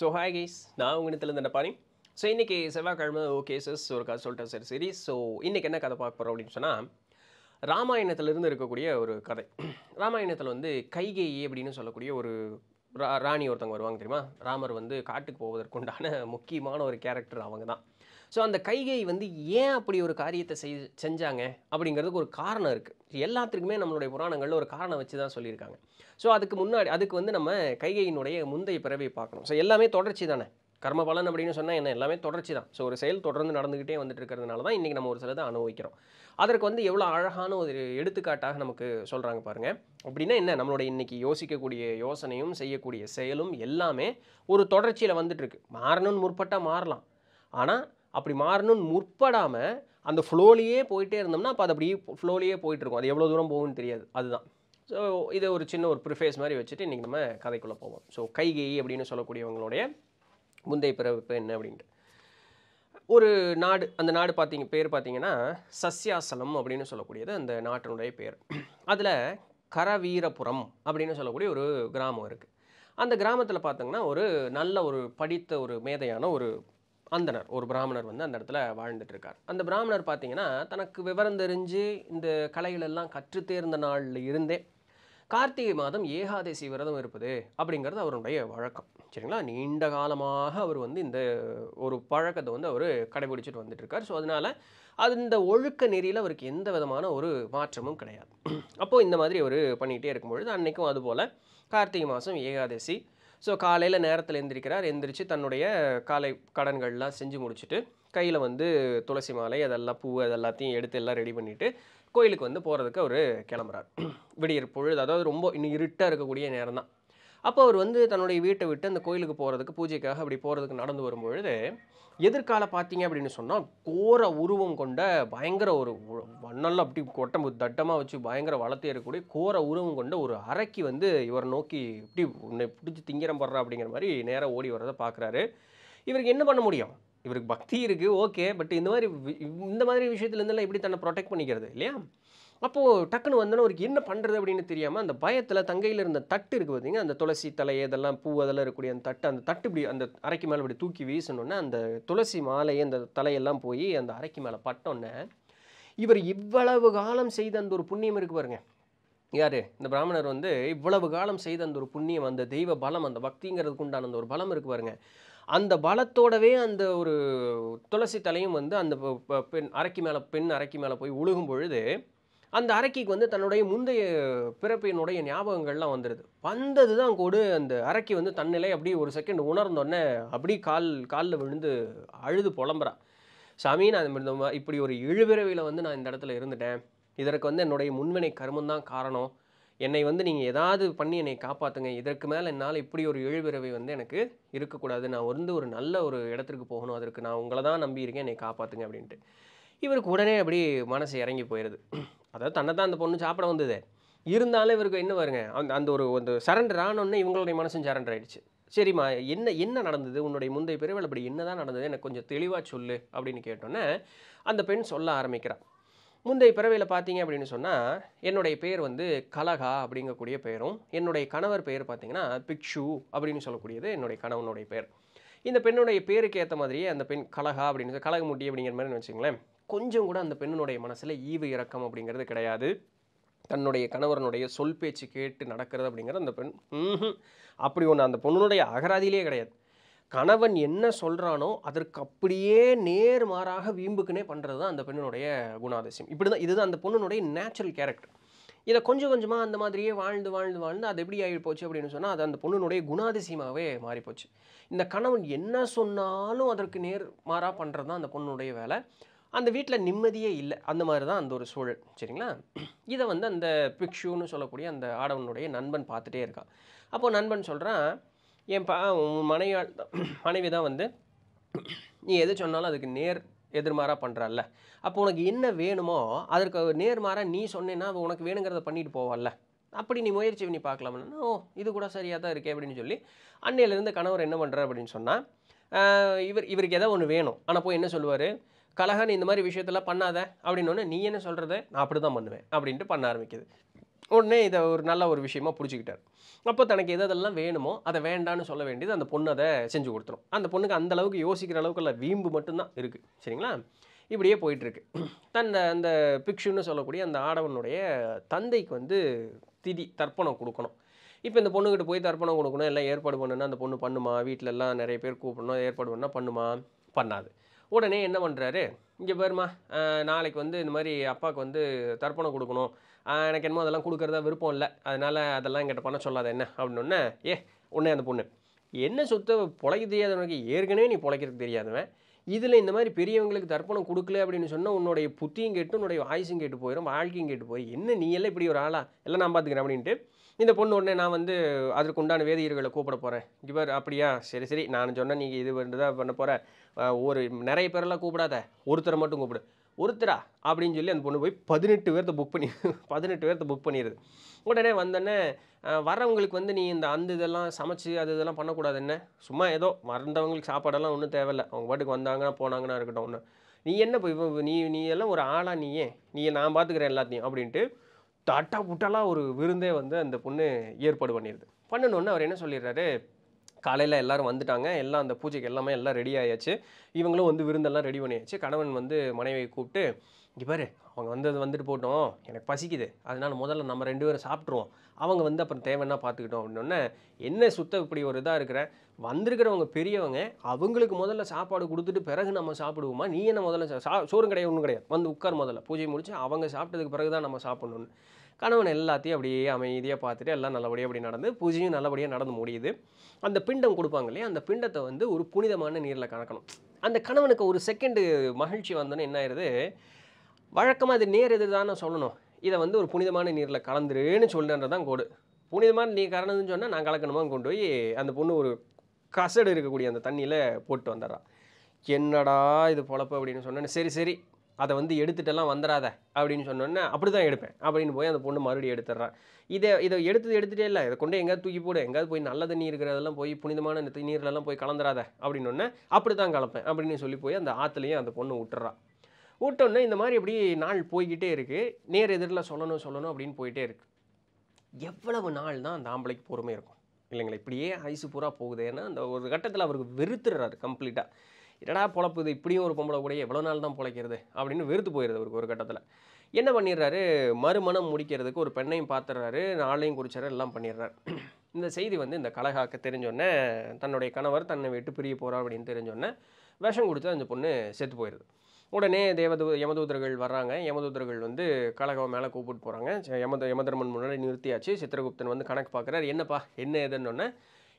so hi guys நான் உங்கள்கிட்ட நினைப்பானே so இன்றைக்கி செவ்வாய்க்கிழமை ஓகே சார் ஒரு கதை சொல்லிட்டேன் சரி சரி ஸோ இன்றைக்கி என்ன கதை பார்க்க போகிறோம் அப்படின்னு சொன்னால் ராமாயணத்திலிருந்து இருக்கக்கூடிய ஒரு கதை ராமாயணத்தில் வந்து கைகேயி அப்படின்னு சொல்லக்கூடிய ஒரு ராணி ஒருத்தவங்க வருவாங்க தெரியுமா ராமர் வந்து காட்டுக்கு போவதற்குண்டான முக்கியமான ஒரு கேரக்டர் அவங்க தான் ஸோ அந்த கைகை வந்து ஏன் அப்படி ஒரு காரியத்தை செய் செஞ்சாங்க அப்படிங்கிறதுக்கு ஒரு காரணம் இருக்குது எல்லாத்துக்குமே நம்மளுடைய புராணங்களில் ஒரு காரணம் வச்சு தான் சொல்லியிருக்காங்க ஸோ அதுக்கு முன்னாடி அதுக்கு வந்து நம்ம கைகையினுடைய முந்தைய பிறவை பார்க்கணும் ஸோ எல்லாமே தொடர்ச்சி தானே கர்மபலன் அப்படின்னு சொன்னால் என்ன எல்லாமே தொடர்ச்சி தான் ஸோ ஒரு செயல் தொடர்ந்து நடந்துக்கிட்டே வந்துட்டு இருக்கிறதுனால தான் இன்றைக்கி நம்ம ஒரு சிலதை அனுபவிக்கிறோம் அதற்கு வந்து எவ்வளோ அழகான ஒரு எடுத்துக்காட்டாக நமக்கு சொல்கிறாங்க பாருங்கள் அப்படின்னா என்ன நம்மளோட இன்றைக்கி யோசிக்கக்கூடிய யோசனையும் செய்யக்கூடிய செயலும் எல்லாமே ஒரு தொடர்ச்சியில் வந்துட்டுருக்கு மாறணும்னு முற்பட்டால் மாறலாம் ஆனால் அப்படி மாறணும்னு முற்படாமல் அந்த ஃப்ளோலேயே போயிட்டே இருந்தோம்னா அப்போ அது அப்படியே ஃப்ளோலேயே போயிட்டுருக்கும் அது எவ்வளோ தூரம் போகும்னு தெரியாது அதுதான் ஸோ இதை ஒரு சின்ன ஒரு ப்ரிஃபேஸ் மாதிரி வச்சுட்டு இன்றைக்கி நம்ம கதைக்குள்ளே போவோம் ஸோ கைகை அப்படின்னு சொல்லக்கூடியவங்களுடைய முந்தைய பிறப்பு என்ன அப்படின்ட்டு ஒரு நாடு அந்த நாடு பார்த்தீங்க பேர் பார்த்தீங்கன்னா சசியாசலம் அப்படின்னு சொல்லக்கூடியது அந்த நாட்டினுடைய பேர் அதில் கரவீரபுரம் அப்படின்னு சொல்லக்கூடிய ஒரு கிராமம் இருக்குது அந்த கிராமத்தில் பார்த்தோங்கன்னா ஒரு நல்ல ஒரு படித்த ஒரு மேதையான ஒரு அந்தனர் ஒரு பிராமணர் வந்து அந்த இடத்துல வாழ்ந்துட்டுருக்கார் அந்த பிராமணர் பார்த்தீங்கன்னா தனக்கு விவரம் தெரிஞ்சு இந்த கலைகளெல்லாம் கற்று தேர்ந்த நாளில் இருந்தே கார்த்திகை மாதம் ஏகாதசி விரதம் இருப்பது அப்படிங்கிறது அவருடைய வழக்கம் சரிங்களா நீண்ட காலமாக அவர் வந்து இந்த ஒரு பழக்கத்தை வந்து அவர் கடைபிடிச்சிட்டு வந்துட்டுருக்கார் ஸோ அதனால் அது இந்த ஒழுக்க நெறியில் அவருக்கு எந்த விதமான ஒரு மாற்றமும் கிடையாது அப்போது இந்த மாதிரி அவர் பண்ணிகிட்டே இருக்கும்பொழுது அன்றைக்கும் அதுபோல் கார்த்திகை மாதம் ஏகாதசி ஸோ காலையில் நேரத்தில் எந்திரிக்கிறார் எந்திரிச்சு தன்னுடைய காலை கடன்கள்லாம் செஞ்சு முடிச்சுட்டு கையில் வந்து துளசி மாலை அதெல்லாம் பூ அதெல்லாத்தையும் எடுத்து எல்லாம் ரெடி பண்ணிவிட்டு கோயிலுக்கு வந்து போகிறதுக்கு அவர் கிளம்புறார் விடியற் பொழுது அதாவது ரொம்ப இன்னும் இருட்டாக இருக்கக்கூடிய நேரம் தான் அப்போ அவர் வந்து தன்னுடைய வீட்டை விட்டு அந்த கோயிலுக்கு போகிறதுக்கு பூஜைக்காக அப்படி போகிறதுக்கு நடந்து வரும்பொழுது எதிர்கால பார்த்தீங்க அப்படின்னு சொன்னால் கோர உருவம் கொண்ட பயங்கர ஒரு வண்ணெல்லாம் அப்படி கொட்டம் தட்டமாக வச்சு பயங்கர வளர்த்து இருக்கக்கூடிய கோர உருவம் கொண்ட ஒரு அரைக்கி வந்து இவர் நோக்கி இப்படி உன்னை பிடிச்சி திங்கிரம் படுறா அப்படிங்கிற மாதிரி நேராக ஓடி வரதை பார்க்குறாரு இவருக்கு என்ன பண்ண முடியும் இவருக்கு பக்தி இருக்குது ஓகே பட் இந்த மாதிரி இந்த மாதிரி விஷயத்துலேருந்துலாம் எப்படி தன்னை ப்ரொடெக்ட் பண்ணிக்கிறது இல்லையா அப்போது டக்குன்னு வந்தோன்னே அவருக்கு என்ன பண்ணுறது அப்படின்னு தெரியாமல் அந்த பயத்தில் தங்கையில் இருந்த தட்டு இருக்குது பார்த்தீங்க அந்த துளசி தலை இதெல்லாம் பூ அதெல்லாம் இருக்கக்கூடிய அந்த தட்டு அந்த தட்டு இப்படி அந்த அரைக்கு மேலே இப்படி தூக்கி வீசணுன்னே அந்த துளசி மாலையை அந்த தலையெல்லாம் போய் அந்த அரைக்கு மேலே பட்டோன்னே இவர் இவ்வளவு காலம் செய்த அந்த ஒரு புண்ணியம் இருக்கு பாருங்க யார் இந்த பிராமணர் வந்து இவ்வளவு காலம் செய்த அந்த ஒரு புண்ணியம் அந்த தெய்வ பலம் அந்த பக்திங்கிறதுக்கு உண்டான அந்த ஒரு பலம் இருக்கு பாருங்க அந்த பலத்தோடவே அந்த ஒரு துளசி தலையும் வந்து அந்த பெண் அரைக்கு மேலே பெண் அரைக்கு மேலே போய் உழுகும் பொழுது அந்த அரக்கிக்கு வந்து தன்னுடைய முந்தைய பிறப்பினுடைய ஞாபகங்கள்லாம் வந்துடுது வந்தது தான் கூட அந்த அரக்கி வந்து தன்னிலை அப்படியே ஒரு செகண்ட் உணர்ந்தோடனே அப்படியே கால் காலில் விழுந்து அழுது புலம்புறா சாமி நான் இப்படி ஒரு இழுபிறவியில் வந்து நான் இந்த இடத்துல இருந்துட்டேன் இதற்கு வந்து என்னுடைய முன்வினை கருமம் தான் காரணம் என்னை வந்து நீங்கள் ஏதாவது பண்ணி என்னை காப்பாற்றுங்க இதற்கு மேலே என்னால் இப்படி ஒரு இழுபிறவை வந்து எனக்கு இருக்கக்கூடாது நான் வந்து ஒரு நல்ல ஒரு இடத்துக்கு போகணும் அதற்கு நான் உங்களை தான் நம்பியிருக்கேன் என்னை காப்பாற்றுங்க அப்படின்ட்டு இவருக்கு உடனே அப்படி மனசு இறங்கி போயிடுது அதாவது தன்னை தான் அந்த பொண்ணு சாப்பிட வந்தது இருந்தாலும் இவருக்கு என்ன வருங்க அந்த அந்த ஒரு அந்த சரண்டர் ஆனோடனே இவங்களுடைய மனசும் சரண்டர் ஆகிடுச்சு சரிம்மா என்ன என்ன நடந்தது உன்னுடைய முந்தைய பிறவில் அப்படி என்ன தான் நடந்தது எனக்கு கொஞ்சம் தெளிவாக சொல்லு அப்படின்னு கேட்டோன்னே அந்த பெண் சொல்ல ஆரம்பிக்கிறான் முந்தைய பிறவையில் பார்த்தீங்க அப்படின்னு சொன்னால் என்னுடைய பேர் வந்து கலகா அப்படிங்கக்கூடிய பெயரும் என்னுடைய கணவர் பெயர் பார்த்தீங்கன்னா பிக்ஷு அப்படின்னு சொல்லக்கூடியது என்னுடைய கணவனுடைய பெயர் இந்த பெண்ணுடைய பேருக்கு ஏற்ற மாதிரியே அந்த பெண் கலகா அப்படின்னு கலகமுட்டி அப்படிங்கிற மாதிரி வச்சுங்களேன் கொஞ்சம் கூட அந்த பெண்ணுடைய மனசில் ஈவு இறக்கம் அப்படிங்கிறது கிடையாது தன்னுடைய கணவரனுடைய சொல் பேச்சு கேட்டு நடக்கிறது அப்படிங்கிறது அந்த பெண் அப்படி ஒன்று அந்த பொண்ணுடைய அகராதியிலே கிடையாது கணவன் என்ன சொல்கிறானோ அதற்கு அப்படியே நேர் மாறாக வீம்புக்குனே பண்ணுறது தான் அந்த பெண்ணுடைய குணாதிசயம் இப்படி தான் இதுதான் அந்த பொண்ணுனுடைய நேச்சுரல் கேரக்டர் இதை கொஞ்சம் கொஞ்சமாக அந்த மாதிரியே வாழ்ந்து வாழ்ந்து வாழ்ந்து அது எப்படி ஆகி போச்சு அப்படின்னு சொன்னால் அது அந்த பொண்ணுனுடைய குணாதிசயமாகவே மாறிப்போச்சு இந்த கணவன் என்ன சொன்னாலும் அதற்கு நேர் மாறாக பண்ணுறது தான் அந்த பொண்ணுடைய வேலை அந்த வீட்டில் நிம்மதியே இல்லை அந்த மாதிரி தான் அந்த ஒரு சூழல் சரிங்களா இதை வந்து அந்த பிக்ஷுன்னு சொல்லக்கூடிய அந்த ஆடவனுடைய நண்பன் பார்த்துட்டே இருக்கான் அப்போது நண்பன் சொல்கிறான் என் பா உன் மனைவியால் மனைவி தான் வந்து நீ எது சொன்னாலும் அதுக்கு நேர் எதிர்மாராக பண்ணுறல்ல அப்போ உனக்கு என்ன வேணுமோ அதற்கு நேர்மாறாக நீ சொன்னேன்னா அது உனக்கு வேணுங்கிறத பண்ணிட்டு போவாள்ல அப்படி நீ முயற்சி பண்ணி பார்க்கலாம்னா ஓ இது கூட சரியாக தான் இருக்கே அப்படின்னு சொல்லி அன்னையிலேருந்து கணவர் என்ன பண்ணுறார் அப்படின்னு சொன்னால் இவர் இவருக்கு எதாவது ஒன்று வேணும் ஆனால் போய் என்ன சொல்லுவார் கலகன் இந்த மாதிரி விஷயத்தெல்லாம் பண்ணாத அப்படின்னு நீ என்ன சொல்கிறது நான் அப்படி தான் பண்ணுவேன் அப்படின்ட்டு பண்ண ஆரம்பிக்குது உடனே இதை ஒரு நல்ல ஒரு விஷயமா பிடிச்சிக்கிட்டார் அப்போ தனக்கு எது அதெல்லாம் வேணுமோ அதை வேண்டான்னு சொல்ல வேண்டியது அந்த பொண்ணு அதை செஞ்சு கொடுத்துரும் அந்த பொண்ணுக்கு அந்த அளவுக்கு யோசிக்கிற அளவுக்குள்ள வீம்பு மட்டும்தான் இருக்குது சரிங்களா இப்படியே போயிட்டுருக்கு தன் அந்த பிக்ஷுன்னு சொல்லக்கூடிய அந்த ஆடவனுடைய தந்தைக்கு வந்து திதி தர்ப்பணம் கொடுக்கணும் இப்போ இந்த பொண்ணுக்கிட்ட போய் தர்ப்பணம் கொடுக்கணும் எல்லாம் ஏற்பாடு பண்ணுன்னா அந்த பொண்ணு பண்ணுமா வீட்டிலலாம் நிறைய பேர் கூப்பிடணும் ஏற்பாடு பண்ணால் பண்ணுமா பண்ணாது உடனே என்ன பண்ணுறாரு இங்கே பாருமா நாளைக்கு வந்து இந்த மாதிரி அப்பாவுக்கு வந்து தர்ப்பணம் கொடுக்கணும் எனக்கு என்னமோ அதெல்லாம் கொடுக்குறதா விருப்பம் இல்லை அதனால் அதெல்லாம் என்கிட்ட பண்ண சொல்லாத என்ன அப்படின்னொன்னே ஏ உடனே அந்த பொண்ணு என்ன சொத்தை பிழைக்க தெரியாதவனுக்கு ஏற்கனவே நீ பிழைக்கிறதுக்கு தெரியாதவன் இதில் இந்த மாதிரி பெரியவங்களுக்கு தர்ப்பணம் கொடுக்கல அப்படின்னு சொன்னால் உன்னுடைய புத்தியும் கேட்டு உன்னுடைய வாய்ஸும் கேட்டு போயிடும் வாழ்க்கையும் கேட்டு போய் என்ன நீ எல்லாம் இப்படி ஒரு ஆளா எல்லாம் நான் பார்த்துக்கிறேன் அப்படின்ட்டு இந்த பொண்ணு உடனே நான் வந்து அதற்கு உண்டான வேதியர்களை கூப்பிட போகிறேன் இவர் அப்படியா சரி சரி நான் சொன்னேன் நீங்கள் இது தான் பண்ண போகிற ஒரு நிறைய பேரெல்லாம் கூப்பிடாத ஒருத்தரை மட்டும் கூப்பிடு ஒருத்தரா அப்படின்னு சொல்லி அந்த பொண்ணு போய் பதினெட்டு பேர்த்த புக் பண்ணி பதினெட்டு பேர்த்த புக் பண்ணிடுது உடனே வந்தோடனே வரவங்களுக்கு வந்து நீ இந்த அந்த இதெல்லாம் சமைச்சு அது இதெல்லாம் பண்ணக்கூடாது என்ன சும்மா ஏதோ வந்தவங்களுக்கு சாப்பாடெல்லாம் ஒன்றும் தேவையில்லை அவங்க பாட்டுக்கு வந்தாங்கன்னா போனாங்கன்னா இருக்கட்டும் ஒன்று நீ என்ன போய் நீ நீ எல்லாம் ஒரு ஆளாக நீயே நீ நான் பார்த்துக்கிறேன் எல்லாத்தையும் அப்படின்ட்டு தட்டா புட்டலாக ஒரு விருந்தே வந்து அந்த பொண்ணு ஏற்பாடு பண்ணிடுது பண்ணணுன்னு அவர் என்ன சொல்லிடுறாரு காலையில் எல்லோரும் வந்துட்டாங்க எல்லாம் அந்த பூஜைக்கு எல்லாமே எல்லாம் ரெடி ஆயாச்சு இவங்களும் வந்து விருந்தெல்லாம் ரெடி பண்ணியாச்சு கணவன் வந்து மனைவியை கூப்பிட்டு இங்கே பாரு அவங்க வந்தது வந்துட்டு போட்டோம் எனக்கு பசிக்குது அதனால் முதல்ல நம்ம ரெண்டு பேரும் சாப்பிட்ருவோம் அவங்க வந்து அப்புறம் தேவைன்னா பார்த்துக்கிட்டோம் அப்படின்னோடனே என்ன சுத்த இப்படி ஒரு இதாக இருக்கிற வந்திருக்கிறவங்க பெரியவங்க அவங்களுக்கு முதல்ல சாப்பாடு கொடுத்துட்டு பிறகு நம்ம சாப்பிடுவோமா நீ என்ன முதல்ல சா சோறும் கிடையாது ஒன்றும் கிடையாது வந்து உட்கார் முதல்ல பூஜை முடிச்சு அவங்க சாப்பிட்டதுக்கு பிறகு தான் நம்ம சாப்பிட்ணுன்னு கணவன் எல்லாத்தையும் அப்படியே அமைதியாக பார்த்துட்டு எல்லாம் நல்லபடியாக அப்படி நடந்து பூஜையும் நல்லபடியாக நடந்து முடியுது அந்த பிண்டம் கொடுப்பாங்க இல்லையா அந்த பிண்டத்தை வந்து ஒரு புனிதமான நீரில் கலக்கணும் அந்த கணவனுக்கு ஒரு செகண்டு மகிழ்ச்சி வந்தோன்னே என்ன வழக்கமாக அது நேர் எதிர் தான் சொல்லணும் இதை வந்து ஒரு புனிதமான நீரில் கலந்துருன்னு சொல்லுன்றதான் கோடு புனிதமான நீர் கலந்துன்னு சொன்னால் நான் கலக்கணுமா கொண்டு போய் அந்த பொண்ணு ஒரு கசடு இருக்கக்கூடிய அந்த தண்ணியில் போட்டு வந்துடுறான் என்னடா இது பொழப்பு அப்படின்னு சொன்னேன் சரி சரி அதை வந்து எடுத்துகிட்டெல்லாம் வந்துடாத அப்படின்னு சொன்னோன்னே அப்படி தான் எடுப்பேன் அப்படின்னு போய் அந்த பொண்ணு மறுபடியும் எடுத்துடுறான் இதை இதை எடுத்து எடுத்துகிட்டே இல்லை இதை கொண்டு எங்கேயாவது தூக்கி போடு எங்கேயாவது போய் நல்ல தண்ணி இருக்கிறதெல்லாம் போய் புனிதமான நீர்லலாம் போய் கலந்துடாத அப்படின்னொன்னே அப்படி தான் கலப்பேன் அப்படின்னு சொல்லி போய் அந்த ஆற்றுலையும் அந்த பொண்ணு விட்டுறான் விட்டோன்னே இந்த மாதிரி இப்படி நாள் போய்கிட்டே இருக்குது நேர் எதிரில் சொல்லணும் சொல்லணும் அப்படின்னு போயிட்டே இருக்குது எவ்வளவு நாள் தான் அந்த ஆம்பளைக்கு பொறுமை இருக்கும் இல்லைங்களா இப்படியே ஐசு பூரா போகுது ஏன்னா அந்த ஒரு கட்டத்தில் அவருக்கு வெறுத்துடுறாரு கம்ப்ளீட்டாக என்னடா பொழப்புது இப்படியும் ஒரு பொம்பளை கூட எவ்வளோ நாள் தான் பொழைக்கிறது அப்படின்னு வெறுத்து போயிடுது அவருக்கு ஒரு கட்டத்தில் என்ன பண்ணிடுறாரு மறுமணம் முடிக்கிறதுக்கு ஒரு பெண்ணையும் பார்த்துடுறாரு நாளையும் குறிச்சாரு எல்லாம் பண்ணிடுறாரு இந்த செய்தி வந்து இந்த கலகாக்க தெரிஞ்சோடனே தன்னுடைய கணவர் தன்னை விட்டு பிரிய போகிறார் அப்படின்னு தெரிஞ்சோடனே விஷம் கொடுத்து அந்த பொண்ணு செத்து போயிடுது உடனே தேவதூ யமதூதர்கள் வர்றாங்க யமதூதர்கள் வந்து கலகம் மேலே கூப்பிட்டு போகிறாங்க யமத யமதர்மன் முன்னாடி நிறுத்தியாச்சு சித்திரகுப்தன் வந்து கணக்கு பார்க்குறாரு என்னப்பா என்ன எதுன்னொன்னே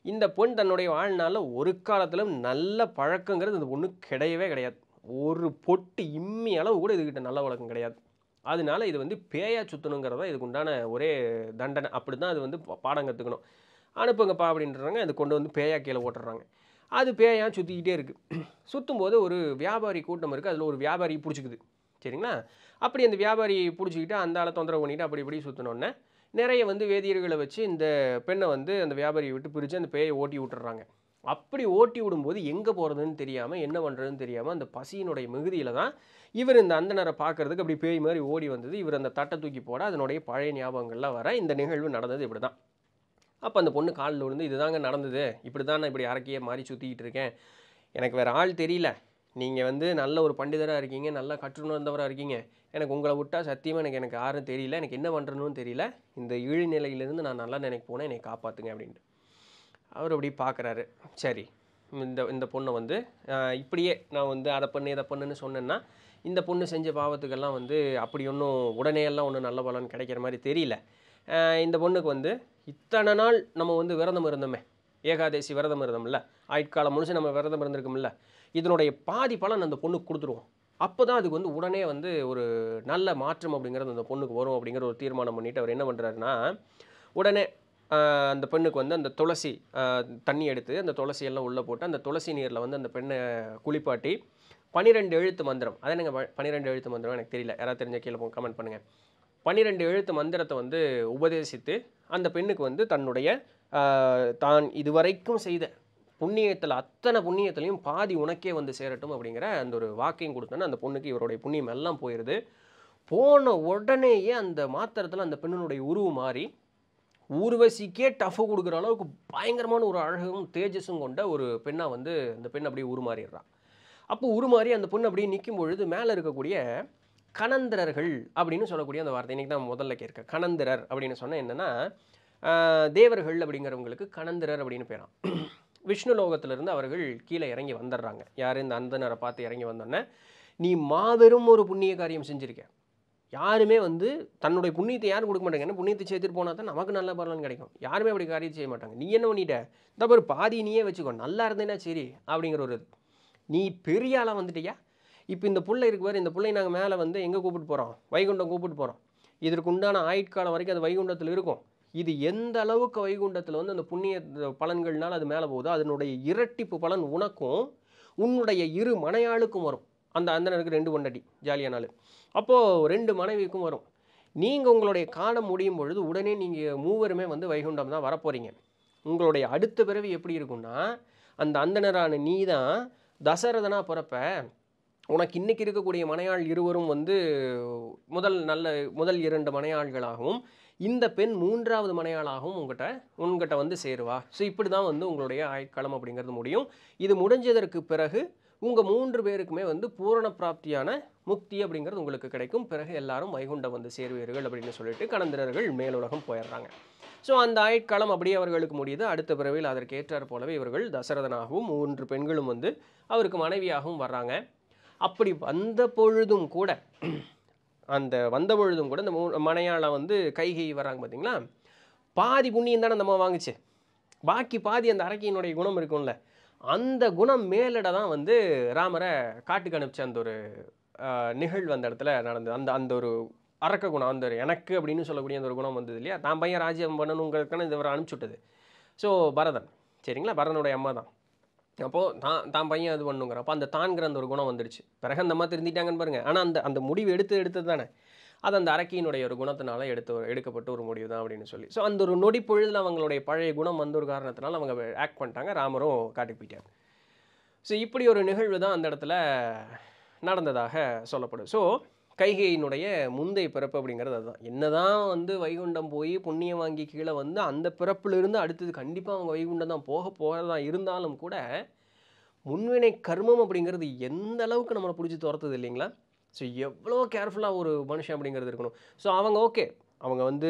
இந்த பொண் தன்னுடைய வாழ்நாளில் ஒரு காலத்திலும் நல்ல பழக்கங்கிறது இந்த பொண்ணு கிடையவே கிடையாது ஒரு பொட்டு இம்மி அளவு கூட இதுக்கிட்ட நல்ல வழக்கம் கிடையாது அதனால இது வந்து பேயா சுத்தணுங்கிறதா இதுக்கு உண்டான ஒரே தண்டனை அப்படி தான் அது வந்து பாடம் கற்றுக்கணும் அனுப்புங்கப்பா அப்படின்றாங்க அது கொண்டு வந்து பேயா கீழே ஓட்டுறாங்க அது பேயா சுற்றிக்கிட்டே இருக்குது சுற்றும் போது ஒரு வியாபாரி கூட்டம் இருக்குது அதில் ஒரு வியாபாரி பிடிச்சிக்குது சரிங்களா அப்படி அந்த வியாபாரி பிடிச்சிக்கிட்டு அந்த ஆளை தொந்தரவு பண்ணிவிட்டு அப்படி இப்படி சுற்றினோன்னே நிறைய வந்து வேதியர்களை வச்சு இந்த பெண்ணை வந்து அந்த வியாபாரியை விட்டு பிரித்து அந்த பேயை ஓட்டி விட்டுறாங்க அப்படி ஓட்டி விடும்போது எங்கே போகிறதுன்னு தெரியாமல் என்ன பண்ணுறதுன்னு தெரியாமல் அந்த பசியினுடைய மிகுதியில் தான் இவர் இந்த அந்தனரை பார்க்குறதுக்கு அப்படி பேய் மாதிரி ஓடி வந்தது இவர் அந்த தட்டை தூக்கி போட அதனுடைய பழைய ஞாபகங்கள்லாம் வர இந்த நிகழ்வு நடந்தது இப்படி தான் அப்போ அந்த பொண்ணு காலில் விழுந்து இதுதாங்க நடந்தது இப்படி தான் நான் இப்படி அரக்கையை மாறி சுற்றிக்கிட்டு இருக்கேன் எனக்கு வேறு ஆள் தெரியல நீங்கள் வந்து நல்ல ஒரு பண்டிதராக இருக்கீங்க நல்லா கற்றுணர்ந்தவராக இருக்கீங்க எனக்கு உங்களை விட்டால் சத்தியமாக எனக்கு எனக்கு யாரும் தெரியல எனக்கு என்ன பண்ணுறணும்னு தெரியல இந்த இழி நிலையிலேருந்து நான் நல்லா நினைக்க போனேன் என்னை காப்பாற்றுங்க அப்படின்ட்டு அவர் அப்படி பார்க்குறாரு சரி இந்த இந்த பொண்ணை வந்து இப்படியே நான் வந்து அதை பண்ணு இதை பண்ணுன்னு சொன்னேன்னா இந்த பொண்ணு செஞ்ச பாவத்துக்கெல்லாம் வந்து அப்படி ஒன்றும் உடனேயெல்லாம் ஒன்றும் நல்ல பலன் கிடைக்கிற மாதிரி தெரியல இந்த பொண்ணுக்கு வந்து இத்தனை நாள் நம்ம வந்து விரதம் இருந்தோமே ஏகாதேசி விரதம் இருந்தோம்ல ஆயுட்காலம் முடிச்சு நம்ம விரதம் இருந்திருக்கோம்ல இதனுடைய பாதி பலன் அந்த பொண்ணுக்கு கொடுத்துருவோம் அப்போ தான் அதுக்கு வந்து உடனே வந்து ஒரு நல்ல மாற்றம் அப்படிங்கிறது அந்த பொண்ணுக்கு வரும் அப்படிங்கிற ஒரு தீர்மானம் பண்ணிவிட்டு அவர் என்ன பண்ணுறாருன்னா உடனே அந்த பெண்ணுக்கு வந்து அந்த துளசி தண்ணி எடுத்து அந்த துளசி எல்லாம் உள்ளே போட்டு அந்த துளசி நீரில் வந்து அந்த பெண்ணை குளிப்பாட்டி பனிரெண்டு எழுத்து மந்திரம் அதை நீங்கள் பன்னிரெண்டு எழுத்து மந்திரம் எனக்கு தெரியல யாராவது தெரிஞ்ச கீழே கமெண்ட் பண்ணுங்கள் பன்னிரெண்டு எழுத்து மந்திரத்தை வந்து உபதேசித்து அந்த பெண்ணுக்கு வந்து தன்னுடைய தான் இதுவரைக்கும் செய்த புண்ணியத்தில் அத்தனை புண்ணியத்திலையும் பாதி உனக்கே வந்து சேரட்டும் அப்படிங்கிற அந்த ஒரு வாக்கையும் கொடுத்தோன்னா அந்த பொண்ணுக்கு இவருடைய புண்ணியம் எல்லாம் போயிடுது போன உடனேயே அந்த மாத்திரத்தில் அந்த பெண்ணினுடைய உருவு மாறி ஊர்வசிக்கே டஃபு கொடுக்குற அளவுக்கு பயங்கரமான ஒரு அழகும் தேஜஸும் கொண்ட ஒரு பெண்ணாக வந்து அந்த பெண் அப்படியே உருமாறிடுறான் அப்போ உருமாறி அந்த பொண்ணு அப்படியே நிற்கும் பொழுது மேலே இருக்கக்கூடிய கணந்திரர்கள் அப்படின்னு சொல்லக்கூடிய அந்த வார்த்தை இன்றைக்கி தான் முதல்ல கேட்க கணந்திரர் அப்படின்னு சொன்னால் என்னென்னா தேவர்கள் அப்படிங்கிறவங்களுக்கு கணந்திரர் அப்படின்னு பேரான் விஷ்ணு லோகத்திலிருந்து அவர்கள் கீழே இறங்கி வந்துடுறாங்க யார் இந்த அந்தனரை பார்த்து இறங்கி வந்தோன்னே நீ மாபெரும் ஒரு புண்ணிய காரியம் செஞ்சுருக்க யாருமே வந்து தன்னுடைய புண்ணியத்தை யாரும் கொடுக்க மாட்டாங்க புண்ணியத்தை சேர்த்துட்டு போனால் தான் நமக்கு நல்ல பலன் கிடைக்கும் யாருமே அப்படி காரியம் செய்ய மாட்டாங்க நீ என்ன பண்ணிட்ட இந்த ஒரு பாதி நீயே வச்சுக்கோ நல்லா இருந்தேன்னா சரி அப்படிங்கிற ஒரு நீ பெரிய ஆளாக வந்துட்டியா இப்போ இந்த பிள்ளை இருக்கு பாரு இந்த பிள்ளை நாங்கள் மேலே வந்து எங்கே கூப்பிட்டு போகிறோம் வைகுண்டம் கூப்பிட்டு போகிறோம் இதற்கு உண்டான ஆயுட்காலம் வரைக்கும் அது வைகுண்டத்தில் இருக்கும் இது எந்த அளவுக்கு வைகுண்டத்தில் வந்து அந்த புண்ணிய பலன்கள்னால் அது மேலே போகுதோ அதனுடைய இரட்டிப்பு பலன் உனக்கும் உன்னுடைய இரு மனையாளுக்கும் வரும் அந்த அந்தனருக்கு ரெண்டு ஒன்றடி நாள் அப்போது ரெண்டு மனைவிக்கும் வரும் நீங்கள் உங்களுடைய காலம் முடியும் பொழுது உடனே நீங்கள் மூவருமே வந்து வைகுண்டம் தான் வரப்போகிறீங்க உங்களுடைய அடுத்த பிறவி எப்படி இருக்கும்னா அந்த அந்தனரான நீ தான் தசரதனாக பிறப்ப உனக்கு இன்னைக்கு இருக்கக்கூடிய மனையாள் இருவரும் வந்து முதல் நல்ல முதல் இரண்டு மனையாள்களாகவும் இந்த பெண் மூன்றாவது மனையாளாகவும் உங்கள்கிட்ட உங்கள்கிட்ட வந்து சேருவா ஸோ இப்படி தான் வந்து உங்களுடைய ஆயுட்காலம் அப்படிங்கிறது முடியும் இது முடிஞ்சதற்கு பிறகு உங்கள் மூன்று பேருக்குமே வந்து பூரண பிராப்தியான முக்தி அப்படிங்கிறது உங்களுக்கு கிடைக்கும் பிறகு எல்லாரும் வைகுண்டம் வந்து சேருவீர்கள் அப்படின்னு சொல்லிட்டு கலந்திரர்கள் மேலுலகம் போயிடுறாங்க ஸோ அந்த ஆயுட்காலம் அப்படியே அவர்களுக்கு முடியுது அடுத்த பிறவில் அதற்கேற்றார் போலவே இவர்கள் தசரதனாகவும் மூன்று பெண்களும் வந்து அவருக்கு மனைவியாகவும் வர்றாங்க அப்படி வந்த பொழுதும் கூட அந்த வந்த பொழுதும் கூட இந்த மூ மனையாளம் வந்து கைகை வராங்க பார்த்தீங்களா பாதி புண்ணியம் தானே நம்ம வாங்குச்சு பாக்கி பாதி அந்த அரக்கியினுடைய குணம் இருக்கும்ல அந்த குணம் மேலிட தான் வந்து ராமரை காட்டுக்கு அனுப்பிச்ச அந்த ஒரு நிகழ்வு அந்த இடத்துல நடந்தது அந்த அந்த ஒரு அரக்க குணம் அந்த ஒரு எனக்கு அப்படின்னு சொல்லக்கூடிய அந்த ஒரு குணம் வந்தது இல்லையா தான் பையன் ராஜ்யம் பண்ணணுங்கிறதுக்கான இது அவர் அனுப்பிச்சுட்டது ஸோ பரதன் சரிங்களா பரதனுடைய அம்மா தான் அப்போது தான் தான் பையன் இது பண்ணுங்கிறப்போ அந்த தான்கிற அந்த ஒரு குணம் வந்துடுச்சு பிறகு அந்த மாதிரி திருந்திட்டாங்கன்னு பாருங்கள் ஆனால் அந்த அந்த முடிவு எடுத்து எடுத்தது தானே அது அந்த அரக்கியினுடைய ஒரு குணத்தினால எடுத்து எடுக்கப்பட்ட ஒரு முடிவு தான் அப்படின்னு சொல்லி ஸோ அந்த ஒரு நொடி பொழுதில் அவங்களுடைய பழைய குணம் வந்த ஒரு காரணத்தினால அவங்க ஆக்ட் பண்ணிட்டாங்க ராமரும் காட்டி போயிட்டார் ஸோ இப்படி ஒரு நிகழ்வு தான் அந்த இடத்துல நடந்ததாக சொல்லப்படும் ஸோ கைகையினுடைய முந்தைய பிறப்பு அப்படிங்கிறது அதுதான் என்னதான் வந்து வைகுண்டம் போய் புண்ணியம் வாங்கி கீழே வந்து அந்த பிறப்பிலிருந்து அடுத்தது கண்டிப்பாக அவங்க வைகுண்டம் தான் போக போகிறதா இருந்தாலும் கூட முன்வினை கர்மம் அப்படிங்கிறது எந்த அளவுக்கு நம்மளை பிடிச்சி துரத்துது இல்லைங்களா ஸோ எவ்வளோ கேர்ஃபுல்லாக ஒரு மனுஷன் அப்படிங்கிறது இருக்கணும் ஸோ அவங்க ஓகே அவங்க வந்து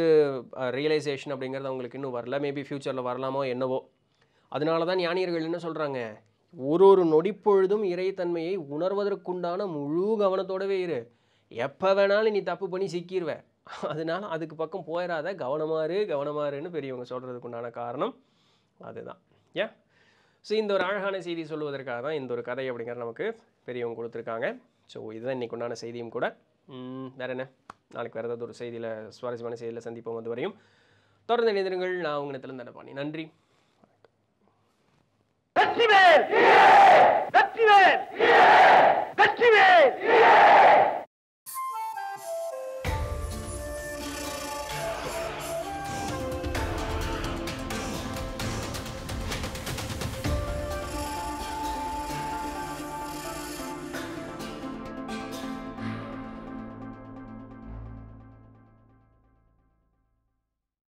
ரியலைசேஷன் அப்படிங்கிறது அவங்களுக்கு இன்னும் வரல மேபி ஃப்யூச்சரில் வரலாமோ என்னவோ அதனால தான் ஞானியர்கள் என்ன சொல்கிறாங்க ஒரு ஒரு நொடிப்பொழுதும் இறைத்தன்மையை உணர்வதற்குண்டான முழு கவனத்தோடவே இரு எப்போ வேணாலும் நீ தப்பு பண்ணி சிக்கிடுவேன் அதனால அதுக்கு பக்கம் போயிடாத கவனமாறு கவனமாறுன்னு பெரியவங்க சொல்கிறதுக்கு உண்டான காரணம் அதுதான் ஏன் ஸோ இந்த ஒரு அழகான செய்தி சொல்லுவதற்காக தான் இந்த ஒரு கதை அப்படிங்கிற நமக்கு பெரியவங்க கொடுத்துருக்காங்க ஸோ இதுதான் இன்றைக்கு உண்டான செய்தியும் கூட வேறு என்ன நாளைக்கு வேறு ஏதாவது ஒரு செய்தியில் சுவாரஸ்யமான செய்தியில் சந்திப்போம் அது வரையும் தொடர்ந்து இணைந்திருங்கள் நான் உங்களிடத்திலிருந்து நடப்பாணி நன்றி வெற்றிவேல் வெற்றிவேல் வெற்றிவேல்